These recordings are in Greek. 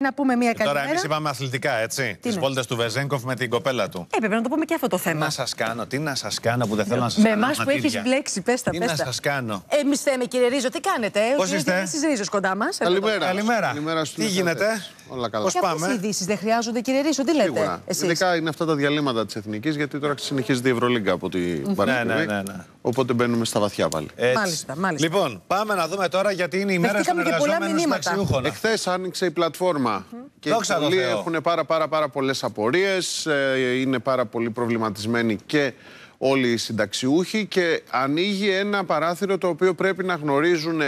Να πούμε μια καλή. Ε, τώρα, εμείς είπαμε αθλητικά, έτσι. Τι βόλτες του Βεζέγκοφ με την κοπέλα του. Ε, πρέπει να το πούμε και αυτό το θέμα. Τι να σας κάνω, τι να σας κάνω που δεν θέλω να σας κάνω. Με εμάς που έχει βλέξει, πες τα Τι να σας κάνω. Εμείς θέμε, κύριε Ρίζο, τι κάνετε. δεν είστε. Εσεί Ρίζος κοντά μας. Καλημέρα. Καλημέρα. Τι γίνεται. Όλα καλά. Πώς πάμε. Οι ειδήσεις δεν χρειάζονται, κύριε Ρίσο, τι λέτε. Εσείς. Ειδικά είναι αυτά τα διαλύματα της Εθνικής, γιατί τώρα συνεχίζεται η Ευρωλίγκα από την Παρασκευή. Ναι, ναι, ναι, ναι. Οπότε μπαίνουμε στα βαθιά πάλι. Έτσι. Μάλιστα, μάλιστα. Λοιπόν, πάμε να δούμε τώρα, γιατί είναι η μέρα των εργαζόμενων ταξιούχων. Εχθές άνοιξε η πλατφόρμα. Και Δόξα πολλοί έχουν πάρα, πάρα, πάρα πολλές απορίες. Ε, είναι πάρα πολύ προβληματισμένοι και όλοι οι συνταξιούχοι και ανοίγει ένα παράθυρο το οποίο πρέπει να γνωρίζουν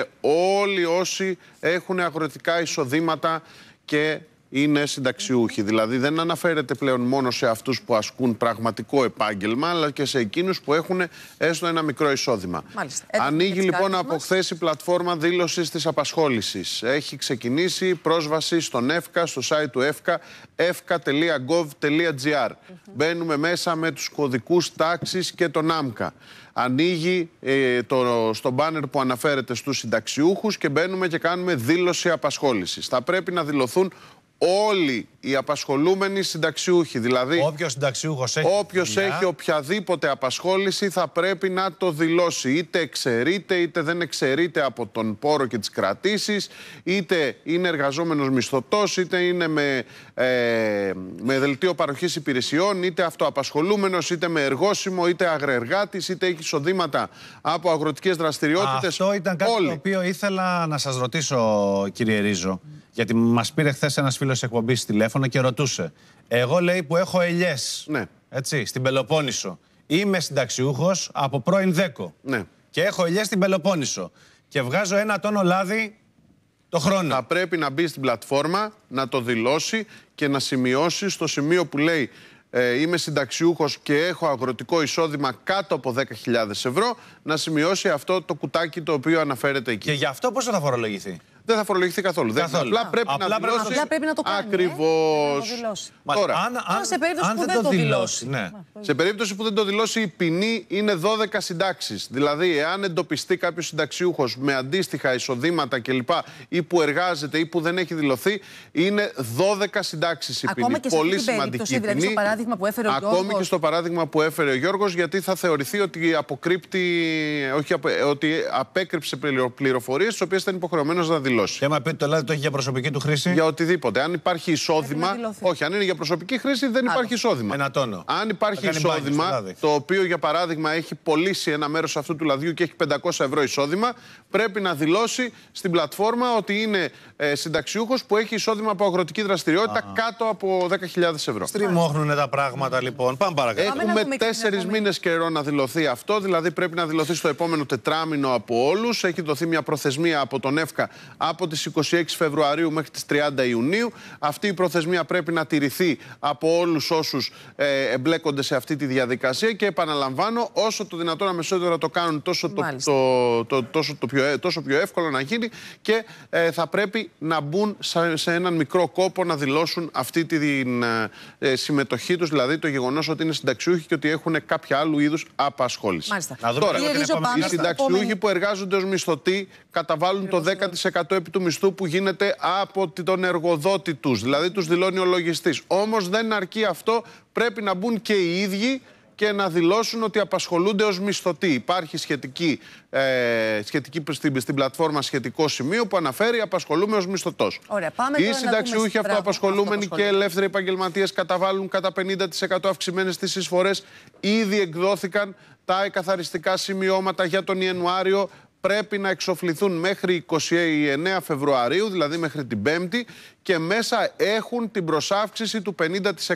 όλοι όσοι έχουν αγροτικά εισοδήματα 쉽게 είναι συνταξιούχοι. Δηλαδή δεν αναφέρεται πλέον μόνο σε αυτούς που ασκούν πραγματικό επάγγελμα, αλλά και σε εκείνους που έχουν έστω ένα μικρό εισόδημα. Μάλιστα. Ανοίγει λοιπόν από χθες η πλατφόρμα δήλωσης της απασχόλησης. Έχει ξεκινήσει πρόσβαση στον ΕΦΚΑ, στο site του ΕΦΚΑ, efka.gov.gr. Μπαίνουμε μέσα με τους κωδικούς τάξης και τον ΆΜΚΑ. Ανοίγει ε, το, στο μπάνερ που αναφέρεται στους συνταξιούχους και μπαίνουμε και κάνουμε δήλωση απασχόλησης. Θα πρέπει να δηλωθούν όλοι οι απασχολούμενοι συνταξιούχοι. Δηλαδή, όποιος συνταξιούχος έχει, όποιος έχει οποιαδήποτε απασχόληση θα πρέπει να το δηλώσει. Είτε εξαιρείται, είτε δεν εξαιρείται από τον πόρο και τις κρατήσεις, είτε είναι εργαζόμενος μισθωτός, είτε είναι με, ε, με δελτίο παροχής υπηρεσιών, είτε αυτοαπασχολούμενος, είτε με εργόσιμο, είτε αγρεργάτης, είτε έχει εισοδήματα από αγροτικές δραστηριότητες. Αυτό ήταν κάτι το οποίο ήθελα να σας ρωτήσω, κύριε Ρίζο. Γιατί μας πήρε χθες ένας φίλος εκπομπής τηλέφωνο και ρωτούσε. Εγώ λέει που έχω ελιές. Ναι. Έτσι, στην Πελοπόννησο. Είμαι συνταξιούχος από πρώην δέκο. Ναι. Και έχω ελιές στην Πελοπόννησο. Και βγάζω ένα τόνο λάδι το χρόνο. Θα πρέπει να μπει στην πλατφόρμα, να το δηλώσει και να σημειώσει στο σημείο που λέει ε, είμαι συνταξιούχος και έχω αγροτικό εισόδημα κάτω από 10.000 ευρώ, να σημειώσει αυτό το κουτάκι το οποίο αναφέρεται εκεί. Και γι' αυτό πώς θα φορολογηθεί δεν θα φορολογηθεί καθόλου. Δεν, απλά, πρέπει απλά, να το κάνει. Ακριβώ. Ε? Τώρα, αν, αν, σε περίπτωση που δεν, το δηλώσει. Ναι. Σε περίπτωση που δεν το δηλώσει, η ποινή είναι 12 συντάξεις. Δηλαδή, εάν εντοπιστεί κάποιος συνταξιούχος με αντίστοιχα εισοδήματα κλπ. ή που εργάζεται ή που δεν έχει δηλωθεί, είναι 12 συντάξεις η ποινή. και Πολύ σε σημαντική δηλαδή ποινή. Στο παράδειγμα που έφερε Ακόμη και στο παράδειγμα που έφερε ο Γιώργος, γιατί θα θεωρηθεί ότι αποκρύπτει, όχι, ότι απέκρυψε πληροφορίες τις οποίες ήταν υποχρεωμένος να δηλώσει δηλώσει. Και άμα πείτε το λάδι το έχει για προσωπική του χρήση. Για οτιδήποτε. Αν υπάρχει εισόδημα. Όχι, αν είναι για προσωπική χρήση δεν υπάρχει εισόδημα. Ένα τόνο. Αν υπάρχει εισόδημα, το οποίο για παράδειγμα έχει πωλήσει ένα μέρος αυτού του λαδιού και έχει 500 ευρώ εισόδημα, πρέπει να δηλώσει στην πλατφόρμα ότι είναι ε, συνταξιούχος που έχει εισόδημα από αγροτική δραστηριότητα κάτω από 10.000 ευρώ. Στριμώχνουν τα πράγματα λοιπόν. Πάμε παρακάτω. Έχουμε τέσσερι μήνε καιρό να δηλωθεί αυτό, δηλαδή πρέπει να δηλωθεί στο επόμενο τετράμινο από όλους. Έχει δοθεί μια προθεσμία από τον ΕΦΚΑ από τις 26 Φεβρουαρίου μέχρι τις 30 Ιουνίου. Αυτή η προθεσμία πρέπει να τηρηθεί από όλους όσους ε, εμπλέκονται σε αυτή τη διαδικασία και επαναλαμβάνω όσο το δυνατόν αμεσότερο το κάνουν τόσο το, το, τόσο, το πιο, ε, τόσο πιο εύκολο να γίνει και ε, θα πρέπει να μπουν σε, έναν μικρό κόπο να δηλώσουν αυτή τη ε, συμμετοχή τους, δηλαδή το γεγονός ότι είναι συνταξιούχοι και ότι έχουν κάποια άλλου είδους απασχόληση. Μάλιστα. Τώρα, οι συνταξιούχοι που εργάζονται ως μισθωτοί καταβάλουν το 10% επί του μισθού που γίνεται από τον εργοδότη τους. Δηλαδή τους δηλώνει ο λογιστής. Όμως δεν αρκεί αυτό. Πρέπει να μπουν και οι ίδιοι και να δηλώσουν ότι απασχολούνται ως μισθωτοί. Υπάρχει σχετική, ε, σχετική στην, στην πλατφόρμα σχετικό σημείο που αναφέρει απασχολούμε ως μισθωτός. Οι συνταξιούχοι αυτοαπασχολούμενοι και ελεύθεροι επαγγελματίες καταβάλουν κατά 50% αυξημένε τι εισφορέ. Ήδη εκδόθηκαν τα εκαθαριστικά σημειώματα για τον Ιανουάριο πρέπει να εξοφληθούν μέχρι 29 Φεβρουαρίου, δηλαδή μέχρι την Πέμπτη και μέσα έχουν την προσάυξηση του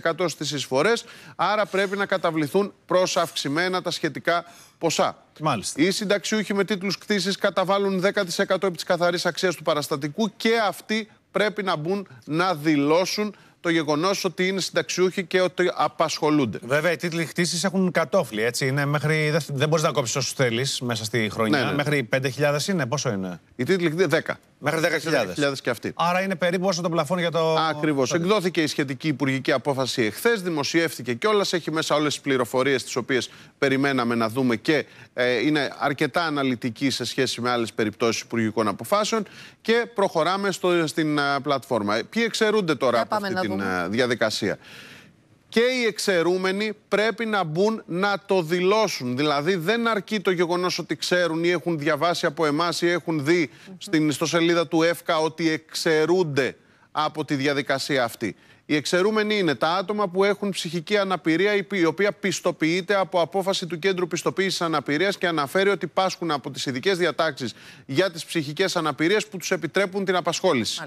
50% στις εισφορές, άρα πρέπει να καταβληθούν προσαυξημένα τα σχετικά ποσά. Μάλιστα. Οι συνταξιούχοι με τίτλους κτήσης καταβάλουν 10% επί της καθαρής αξίας του παραστατικού και αυτοί πρέπει να μπουν να δηλώσουν το γεγονός ότι είναι συνταξιούχοι και ότι απασχολούνται. Βέβαια, οι τίτλοι χτίσει έχουν κατόφλι, έτσι. Είναι μέχρι, δεν μπορείς να κόψεις όσους θέλεις μέσα στη χρονιά. Ναι, ναι. Μέχρι 5.000 είναι, πόσο είναι. Οι τίτλοι 10. Μέχρι 10.000. και αυτή. Άρα είναι περίπου όσο το πλαφόν για το. Ακριβώς. Εκδόθηκε η σχετική υπουργική απόφαση εχθές, δημοσιεύτηκε κιόλας. Έχει μέσα όλες τις πληροφορίες τις οποίες περιμέναμε να δούμε και ε, είναι αρκετά αναλυτική σε σχέση με άλλες περιπτώσεις υπουργικών αποφάσεων. Και προχωράμε στο, στην ε, πλατφόρμα. Ποιοι εξαιρούνται τώρα από αυτή τη ε, διαδικασία και οι εξαιρούμενοι πρέπει να μπουν να το δηλώσουν. Δηλαδή δεν αρκεί το γεγονός ότι ξέρουν ή έχουν διαβάσει από εμάς ή έχουν δει στην ιστοσελίδα του ΕΦΚΑ ότι εξαιρούνται από τη διαδικασία αυτή. Οι εξαιρούμενοι είναι τα άτομα που έχουν ψυχική αναπηρία, η οποία πιστοποιείται από απόφαση του Κέντρου Πιστοποίησης Αναπηρίας και αναφέρει ότι πάσχουν από τις ειδικές διατάξεις για τις ψυχικές αναπηρίες που τους επιτρέπουν την απασχόληση.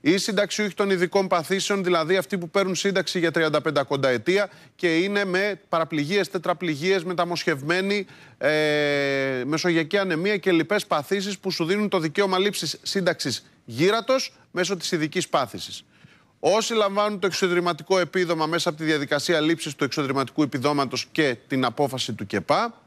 Η Οι συνταξιούχοι των ειδικών παθήσεων, δηλαδή αυτοί που παίρνουν σύνταξη για 35 κοντά ετία και είναι με παραπληγίες, τετραπληγίες, μεταμοσχευμένοι, ε, μεσογειακή ανεμία και λοιπές παθήσεις που σου δίνουν το δικαίωμα λήψης σύνταξης γύρατος μέσω της ειδικής πάθησης. Όσοι λαμβάνουν το εξωτερικό επίδομα μέσα από τη διαδικασία λήψης του εξωτερικού επιδόματος και την απόφαση του ΚΕΠΑ.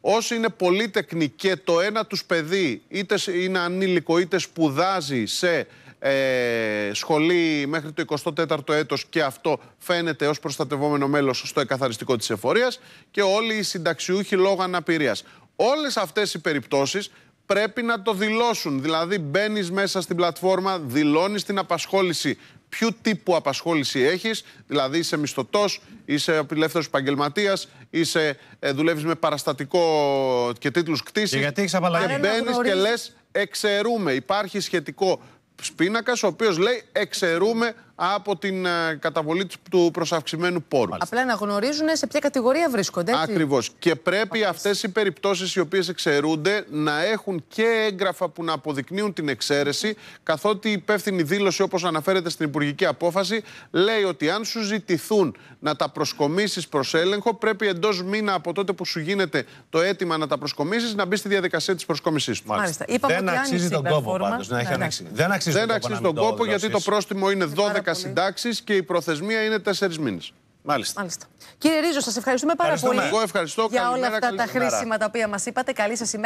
Όσοι είναι πολύτεκνοι και το ένα τους παιδί είτε είναι ανήλικο είτε σπουδάζει σε ε, σχολή μέχρι το 24ο έτος και αυτό φαίνεται ως προστατευόμενο μέλος στο εκαθαριστικό της εφορίας και όλοι οι συνταξιούχοι λόγω αναπηρίας. Όλες αυτές οι περιπτώσεις πρέπει να το δηλώσουν. Δηλαδή μπαίνεις μέσα στην πλατφόρμα, δηλώνεις την απασχόληση ποιου τύπου απασχόληση έχεις, δηλαδή είσαι μισθωτός, είσαι ελεύθερο επαγγελματίας, είσαι ε, δουλεύεις με παραστατικό και τίτλους κτήση. Γιατί έχεις απαλλαγή. Και μπαίνεις και λες, εξαιρούμε. Υπάρχει σχετικό πίνακα ο οποίος λέει εξαιρούμε από την ε, καταβολή του προσαυξημένου πόρου. Απλά να γνωρίζουν σε ποια κατηγορία βρίσκονται. Ακριβώς. Και πρέπει αυτές οι περιπτώσεις οι οποίες εξαιρούνται να έχουν και έγγραφα που να αποδεικνύουν την εξαίρεση, καθότι η υπεύθυνη δήλωση, όπως αναφέρεται στην υπουργική απόφαση, λέει ότι αν σου ζητηθούν να τα προσκομίσεις προς έλεγχο, πρέπει εντός μήνα από τότε που σου γίνεται το αίτημα να τα προσκομίσεις να μπεις στη διαδικασία της προσκόμισή του. Μάλιστα. Δεν αξίζει τον κόπο πάντως να έχει ναι. ανοίξει. Δεν αξίζει τον κόπο γιατί το πρόστιμο είναι 12 ε, πίνακα συντάξεις και η προθεσμία είναι τέσσερις μήνες. Μάλιστα. Μάλιστα. Κύριε Ρίζο, σας ευχαριστούμε πάρα πολύ. Εγώ ευχαριστώ. Για όλα αυτά τα χρήσιμα τα οποία μας είπατε. Καλή σας ημέρα.